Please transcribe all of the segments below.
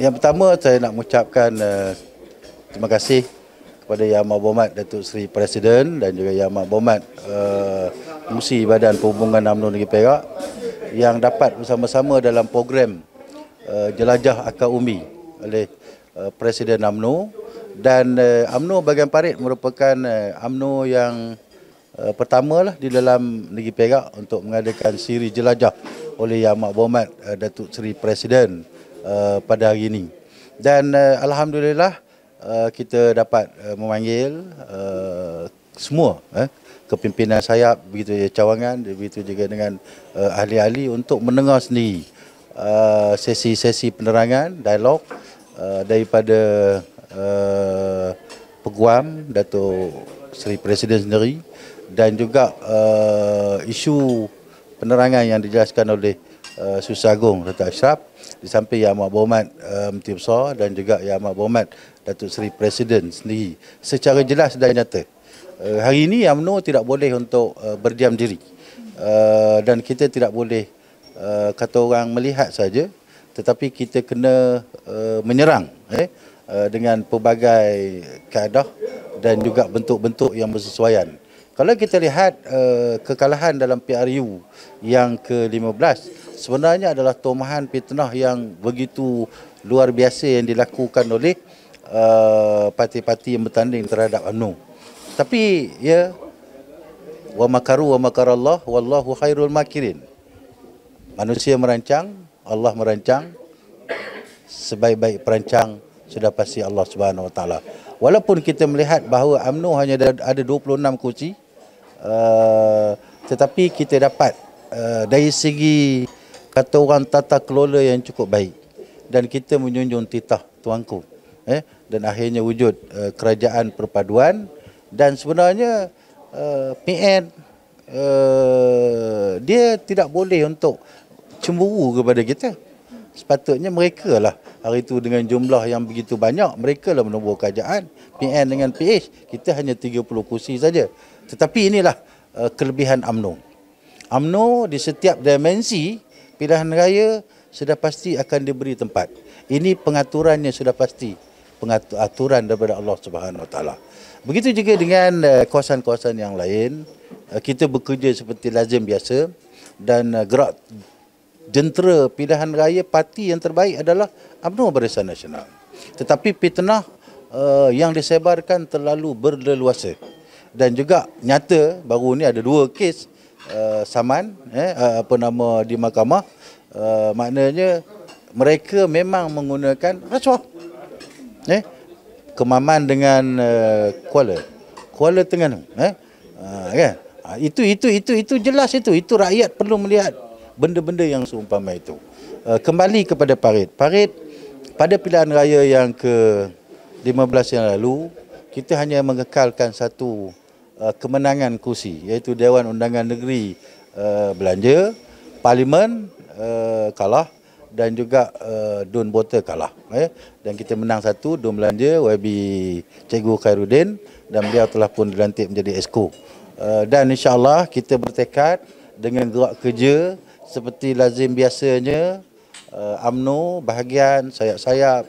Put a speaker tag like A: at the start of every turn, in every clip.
A: yang pertama saya nak mengucapkan uh, terima kasih kepada Yang Amat Berhormat Datuk Seri Presiden dan juga Yang Amat Berhormat uh, eh, Musi Badan Perhubungan UMNO Negeri Perak yang dapat bersama-sama dalam program uh, Jelajah Akar Umi oleh uh, Presiden UMNO dan uh, UMNO bagian parit merupakan uh, UMNO yang uh, pertama lah di dalam Negeri Perak untuk mengadakan siri jelajah oleh Yang Amat Berhormat uh, Datuk Seri Presiden. Uh, pada hari ini. Dan uh, alhamdulillah uh, kita dapat uh, memanggil uh, semua eh, kepimpinan sayap begitu saja cawangan begitu juga dengan uh, ahli-ahli untuk mendengar sendiri uh, sesi-sesi penerangan dialog uh, daripada uh, peguam Datuk Seri Presiden sendiri dan juga uh, isu penerangan yang dijelaskan oleh uh, Eh, Susah Agung Dato' Ashraf di samping Yang Amat Berhormat eh, Menteri Besar dan juga Yang Amat Berhormat Datuk Seri Presiden sendiri secara jelas dan nyata. Eh, hari ini UMNO tidak boleh untuk berdiam diri dan kita tidak boleh kata orang melihat saja tetapi kita kena menyerang dengan pelbagai kaedah dan juga bentuk-bentuk yang bersesuaian. Kalau kita lihat kekalahan dalam PRU yang ke-15 sebenarnya adalah tomahan fitnah yang begitu luar biasa yang dilakukan oleh uh, parti-parti yang bertanding terhadap UMNO. Tapi ya wa makaru wa makarallah wallahu khairul makirin. Manusia merancang, Allah merancang sebaik-baik perancang sudah pasti Allah Subhanahu wa taala. Walaupun kita melihat bahawa UMNO hanya ada 26 kursi uh, tetapi kita dapat uh, dari segi kata orang tata kelola yang cukup baik dan kita menjunjung titah tuanku eh dan akhirnya wujud uh, kerajaan perpaduan dan sebenarnya uh, eh, PN uh, eh, dia tidak boleh untuk cemburu kepada kita sepatutnya mereka lah hari itu dengan jumlah yang begitu banyak mereka lah menubuh kerajaan PN dengan PH kita hanya 30 kursi saja tetapi inilah uh, kelebihan AMNO AMNO di setiap dimensi pilihan raya sudah pasti akan diberi tempat. Ini pengaturannya sudah pasti pengaturan daripada Allah Subhanahu Wataala. Begitu juga dengan eh, kawasan-kawasan yang lain, eh, kita bekerja seperti lazim biasa dan eh, gerak jentera pilihan raya parti yang terbaik adalah UMNO Barisan Nasional. Tetapi fitnah uh, yang disebarkan terlalu berleluasa. Dan juga nyata baru ini ada dua kes Uh, saman eh, uh, apa nama di mahkamah uh, maknanya mereka memang menggunakan rasuah eh, kemaman dengan uh, Kuala Kuala Tengganu eh uh, kan uh, itu itu itu itu jelas itu itu rakyat perlu melihat benda-benda yang seumpama itu uh, kembali kepada parit parit pada pilihan raya yang ke 15 yang lalu kita hanya mengekalkan satu Uh, kemenangan kursi iaitu Dewan Undangan Negeri uh, Belanja, Parlimen uh, kalah dan juga Dun Bota kalah. Eh. Dan kita menang satu, Dun Belanja, YB Cikgu Khairuddin dan beliau telah pun dilantik menjadi esko. Uh, dan insyaAllah kita bertekad dengan gerak kerja seperti lazim biasanya, Amnu, bahagian, sayap-sayap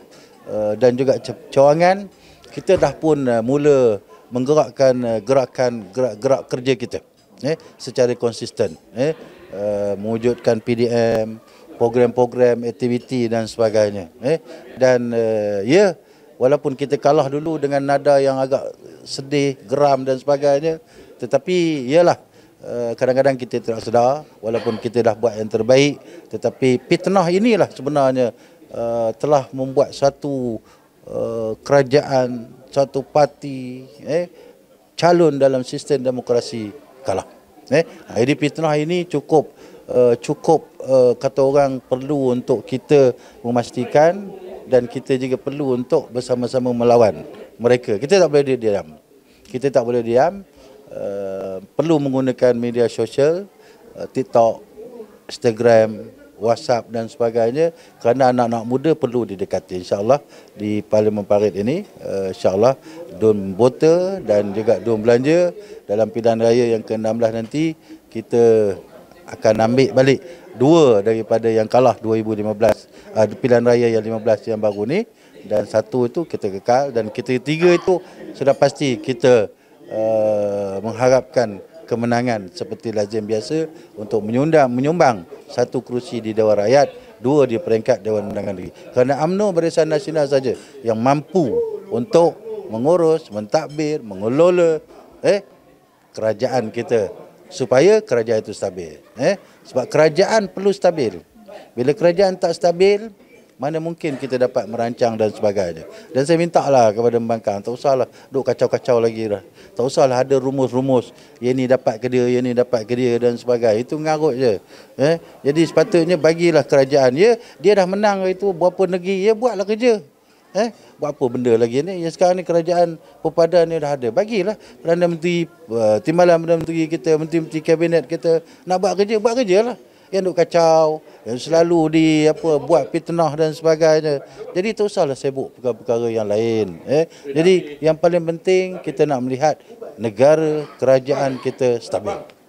A: dan juga cawangan, kita dah pun uh, mula menggerakkan eh, gerakan gerak-gerak kerja kita eh secara konsisten eh, eh mewujudkan PDM program-program aktiviti dan sebagainya eh dan eh, ya walaupun kita kalah dulu dengan nada yang agak sedih geram dan sebagainya tetapi iyalah eh, kadang-kadang kita tidak sedar walaupun kita dah buat yang terbaik tetapi fitnah inilah sebenarnya telah membuat satu kerajaan satu parti eh, calon dalam sistem demokrasi kalah. Eh, jadi fitnah ini cukup uh, cukup uh, kata orang perlu untuk kita memastikan dan kita juga perlu untuk bersama-sama melawan mereka. Kita tak boleh diam. Kita tak boleh diam. Uh, perlu menggunakan media sosial, uh, TikTok, Instagram, WhatsApp dan sebagainya kerana anak-anak muda perlu didekati insyaallah di Parlimen Parit ini uh, insyaallah don bota dan juga don belanja dalam pilihan raya yang ke-16 nanti kita akan ambil balik dua daripada yang kalah 2015 uh, eh, pilihan raya yang 15 yang baru ni dan satu itu kita kekal dan kita tiga itu sudah pasti kita uh, mengharapkan kemenangan seperti lazim biasa untuk menyumbang, menyumbang satu kerusi di Dewan Rakyat, dua di peringkat Dewan Undangan Negeri. Kerana AMNO Barisan Nasional saja yang mampu untuk mengurus, mentadbir, mengelola eh kerajaan kita supaya kerajaan itu stabil. Eh sebab kerajaan perlu stabil. Bila kerajaan tak stabil, mana mungkin kita dapat merancang dan sebagainya. Dan saya minta lah kepada pembangkang, tak usahlah duk kacau-kacau lagi lah. Tak usahlah ada rumus-rumus, yang ni dapat ke dia, yang ni dapat ke dia dan sebagainya. Itu ngarut je. Eh? Jadi sepatutnya bagilah kerajaan. Ya, dia dah menang itu berapa negeri, ya buatlah kerja. Eh? Buat apa benda lagi ni? Ya sekarang ni kerajaan perpaduan ni dah ada. Bagilah Perdana Menteri, uh, Timbalan Perdana Menteri kita, Menteri-Menteri Kabinet kita nak buat kerja, buat kerja lah yang duk kacau, yang selalu di apa buat fitnah dan sebagainya. Jadi tak usahlah sibuk perkara-perkara yang lain, eh. Jadi yang paling penting kita nak melihat negara kerajaan kita stabil.